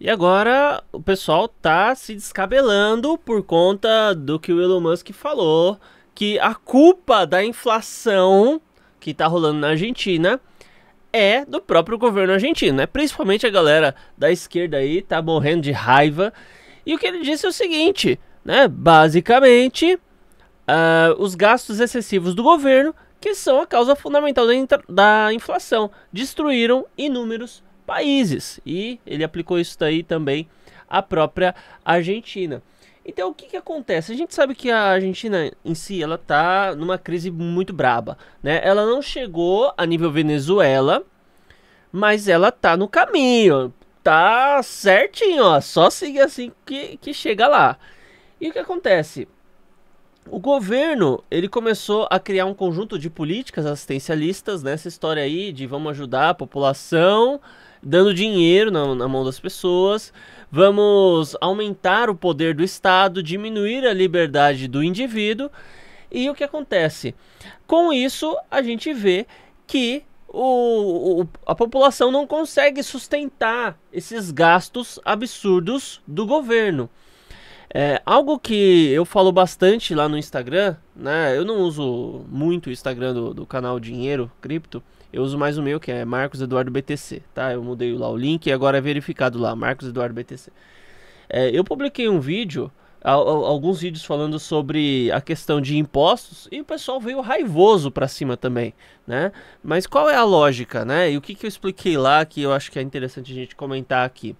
E agora o pessoal tá se descabelando por conta do que o Elon Musk falou, que a culpa da inflação que tá rolando na Argentina é do próprio governo argentino, né? Principalmente a galera da esquerda aí tá morrendo de raiva. E o que ele disse é o seguinte, né? Basicamente, uh, os gastos excessivos do governo, que são a causa fundamental da, da inflação, destruíram inúmeros países. E ele aplicou isso daí também à própria Argentina. Então o que, que acontece? A gente sabe que a Argentina em si ela tá numa crise muito braba, né? Ela não chegou a nível Venezuela, mas ela tá no caminho, tá certinho, ó, só seguir assim que, que chega lá. E o que acontece? O governo, ele começou a criar um conjunto de políticas assistencialistas, nessa né? história aí de vamos ajudar a população, dando dinheiro na, na, mão das pessoas, vamos aumentar o poder do Estado, diminuir a liberdade do indivíduo. E o que acontece? Com isso, a gente vê que o, o, a população não consegue sustentar esses gastos absurdos do governo. É, algo que eu falo bastante lá no Instagram, né? Eu não uso muito o Instagram do, do canal Dinheiro Cripto. Eu uso mais o meu, que é Marcos Eduardo BTC, tá? Eu mudei lá o link e agora é verificado lá, Marcos Eduardo BTC. É, eu publiquei um vídeo, a, a, alguns vídeos falando sobre a questão de impostos e o pessoal veio raivoso para cima também, né? Mas qual é a lógica, né? E o que, que eu expliquei lá que eu acho que é interessante a gente comentar aqui?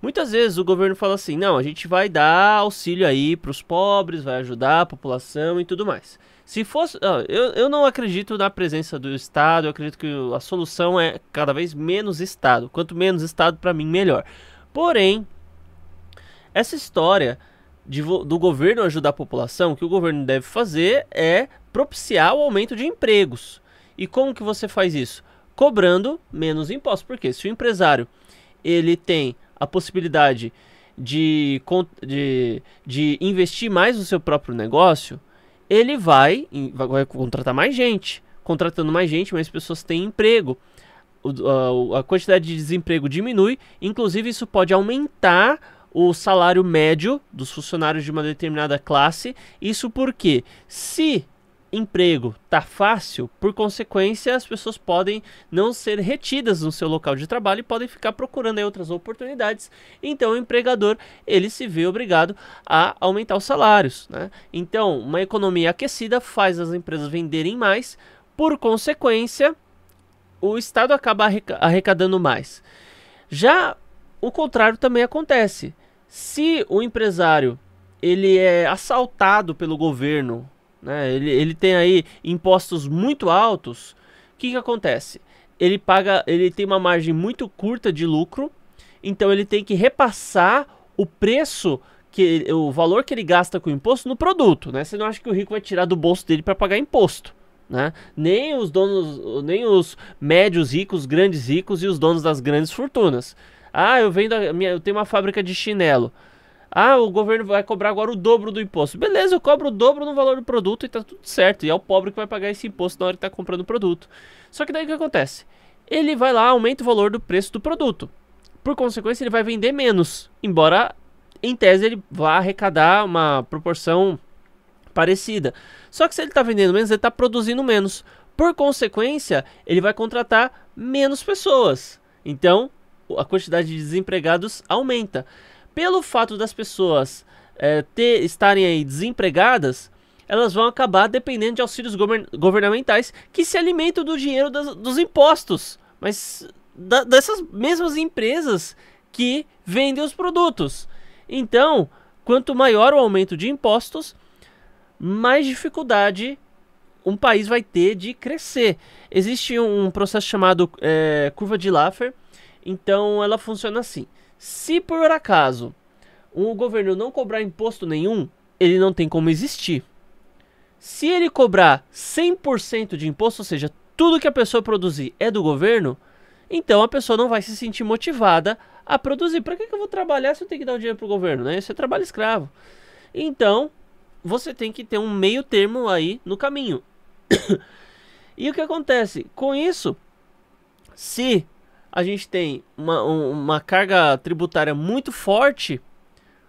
Muitas vezes o governo fala assim: não, a gente vai dar auxílio aí para os pobres, vai ajudar a população e tudo mais. Se fosse. Eu, eu não acredito na presença do Estado, eu acredito que a solução é cada vez menos Estado. Quanto menos Estado, para mim, melhor. Porém, essa história de, do governo ajudar a população, o que o governo deve fazer é propiciar o aumento de empregos. E como que você faz isso? Cobrando menos impostos. Porque se o empresário ele tem a possibilidade de, de, de investir mais no seu próprio negócio, ele vai, vai contratar mais gente. Contratando mais gente, mais pessoas têm emprego. O, a, a quantidade de desemprego diminui, inclusive isso pode aumentar o salário médio dos funcionários de uma determinada classe. Isso porque se emprego tá fácil, por consequência, as pessoas podem não ser retidas no seu local de trabalho e podem ficar procurando outras oportunidades. Então, o empregador, ele se vê obrigado a aumentar os salários, né? Então, uma economia aquecida faz as empresas venderem mais, por consequência, o Estado acaba arrecadando mais. Já o contrário também acontece. Se o empresário ele é assaltado pelo governo né? Ele, ele tem aí impostos muito altos. O que, que acontece? Ele paga, ele tem uma margem muito curta de lucro, então ele tem que repassar o preço que o valor que ele gasta com o imposto no produto, né? Você não acha que o rico vai tirar do bolso dele para pagar imposto, né? Nem os donos, nem os médios ricos, grandes ricos e os donos das grandes fortunas. Ah, eu vendo minha, eu tenho uma fábrica de chinelo. Ah, o governo vai cobrar agora o dobro do imposto. Beleza, eu cobro o dobro no valor do produto e tá tudo certo. E é o pobre que vai pagar esse imposto na hora que tá comprando o produto. Só que daí o que acontece? Ele vai lá, aumenta o valor do preço do produto. Por consequência, ele vai vender menos. Embora, em tese, ele vá arrecadar uma proporção parecida. Só que se ele está vendendo menos, ele está produzindo menos. Por consequência, ele vai contratar menos pessoas. Então, a quantidade de desempregados aumenta pelo fato das pessoas é, ter, estarem aí desempregadas, elas vão acabar dependendo de auxílios governamentais que se alimentam do dinheiro das, dos impostos, mas da, dessas mesmas empresas que vendem os produtos. Então, quanto maior o aumento de impostos, mais dificuldade um país vai ter de crescer. Existe um processo chamado é, curva de Laffer. Então, ela funciona assim: se por acaso o governo não cobrar imposto nenhum, ele não tem como existir. Se ele cobrar 100% de imposto, ou seja, tudo que a pessoa produzir é do governo, então a pessoa não vai se sentir motivada a produzir. Para que, que eu vou trabalhar se eu tenho que dar o dinheiro para o governo? Né? Isso é trabalho escravo. Então, você tem que ter um meio termo aí no caminho. e o que acontece? Com isso, se a gente tem uma, uma carga tributária muito forte,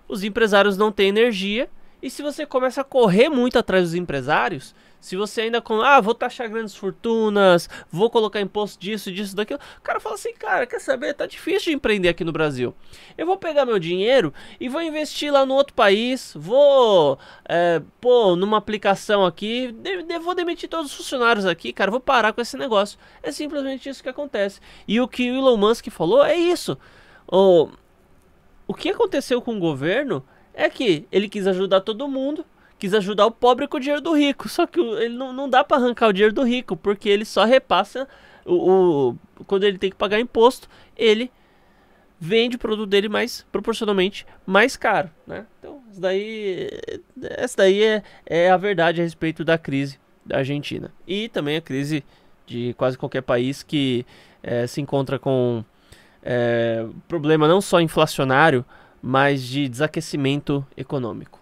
os empresários não têm energia. E se você começa a correr muito atrás dos empresários, se você ainda com, ah, vou taxar grandes fortunas, vou colocar imposto disso, disso, daquilo. O cara fala assim, cara, quer saber? Tá difícil de empreender aqui no Brasil. Eu vou pegar meu dinheiro e vou investir lá no outro país, vou é, eh, pô, numa aplicação aqui, de, de, vou demitir todos os funcionários aqui, cara, vou parar com esse negócio. É simplesmente isso que acontece. E o que o Elon Musk falou é isso. O, o que aconteceu com o governo é que ele quis ajudar todo mundo, quis ajudar o pobre com o dinheiro do rico. Só que ele não, não dá para arrancar o dinheiro do rico, porque ele só repassa o, o, quando ele tem que pagar imposto, ele vende o produto dele mais proporcionalmente mais caro, né? Então, isso daí, essa daí é, é a verdade a respeito da crise da Argentina e também a crise de quase qualquer país que é, se encontra com é, problema não só inflacionário, mas de desaquecimento econômico.